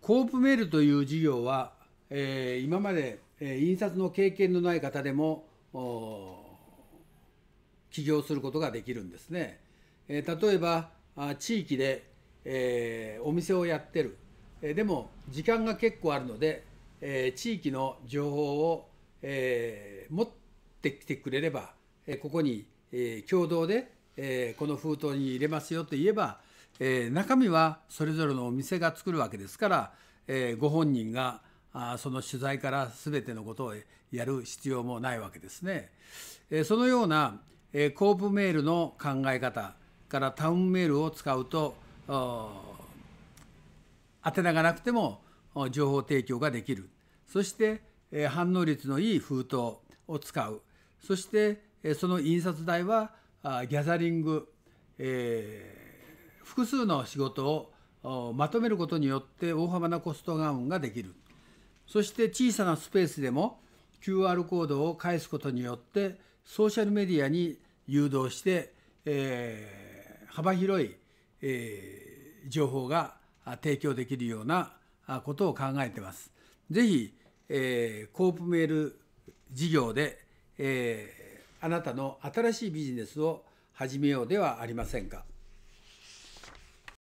コープメールという事業は、えー、今まで、えー、印刷の経験のない方でも起業することができるんですね。えー、例えば地域で、えー、お店をやってる、えー、でも時間が結構あるので、えー、地域の情報を、えー、持ってきてくれれば、えー、ここに、えー、共同で、えー、この封筒に入れますよと言えばえー、中身はそれぞれのお店が作るわけですから、えー、ご本人があその取材から全てのことをやる必要もないわけですね。えー、そのような、えー、コープメールの考え方からタウンメールを使うと宛名がなくても情報提供ができるそして、えー、反応率のいい封筒を使うそして、えー、その印刷代はギャザリング、えー、複数の仕事をまとめることによって大幅なコストダウンができるそして小さなスペースでも QR コードを返すことによってソーシャルメディアに誘導して、えー、幅広い、えー、情報が提供できるようなことを考えてます。ぜひ、えー、コープメール事業で、えー、あなたの新しいビジネスを始めようではありませんか。